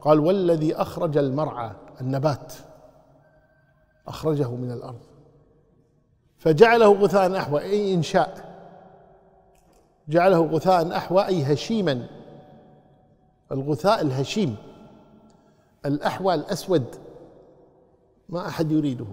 قال والذي أخرج المرعى النبات أخرجه من الأرض فجعله غثاء احوى أي إنشاء جعله غثاء احوى أي هشيما الغثاء الهشيم الأحوى الأسود ما أحد يريده